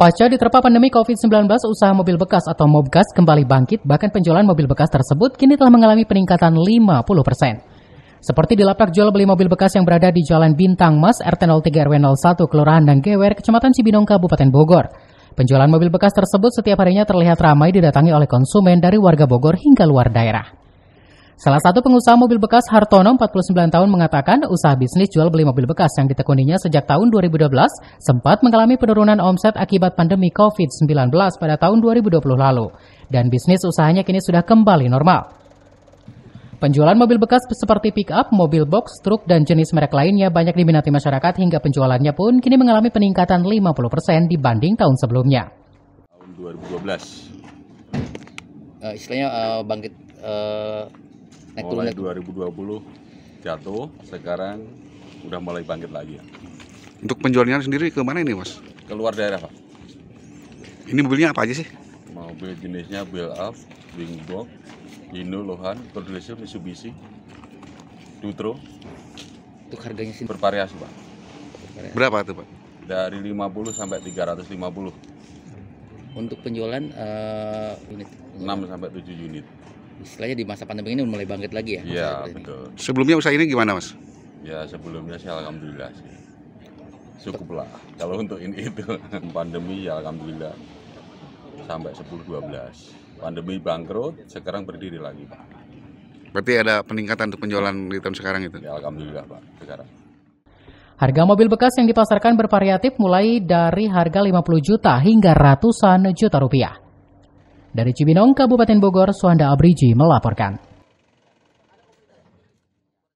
Pasca diterpa pandemi COVID-19, usaha mobil bekas atau mobgas kembali bangkit, bahkan penjualan mobil bekas tersebut kini telah mengalami peningkatan 50 persen. Seperti di lapak jual beli mobil bekas yang berada di Jalan Bintang Mas RT 03 RW 01 Kelurahan Danggewer, Kecamatan Cibinong, Kabupaten Bogor. Penjualan mobil bekas tersebut setiap harinya terlihat ramai didatangi oleh konsumen dari warga Bogor hingga luar daerah. Salah satu pengusaha mobil bekas Hartono 49 tahun mengatakan usaha bisnis jual beli mobil bekas yang ditekuninya sejak tahun 2012 sempat mengalami penurunan omset akibat pandemi COVID-19 pada tahun 2020 lalu dan bisnis usahanya kini sudah kembali normal. Penjualan mobil bekas seperti pickup, mobil box, truk, dan jenis merek lainnya banyak diminati masyarakat hingga penjualannya pun kini mengalami peningkatan 50% dibanding tahun sebelumnya. Tahun 2012. Uh, eh, istilahnya uh, bangkit uh, naik mulai turun, 2020 jatuh, sekarang udah mulai bangkit lagi. Ya. Untuk penjualnya sendiri ke mana ini, Mas? Keluar daerah, Pak. Ini mobilnya apa aja sih? Mobil jenisnya build up, wingbox, Hino, Lohan, Cordelisa, Mitsubishi, Dutro. Untuk harganya sih bervariasi, Pak. Bervariasi. Berapa tuh, Pak? Dari 50 sampai 350. Untuk penjualan uh, unit 6 sampai 7 unit istilahnya di masa pandemi ini mulai bangkit lagi ya. Iya betul. Ini. Sebelumnya usaha ini gimana mas? Ya sebelumnya sih alhamdulillah sih cukup lah kalau untuk ini itu pandemi ya alhamdulillah sampai 10-12 pandemi bangkrut sekarang berdiri lagi pak berarti ada peningkatan untuk penjualan di tahun sekarang itu ya alhamdulillah pak sekarang Harga mobil bekas yang dipasarkan bervariatif mulai dari harga 50 juta hingga ratusan juta rupiah. Dari Cibinong, Kabupaten Bogor, Swanda Abriji melaporkan.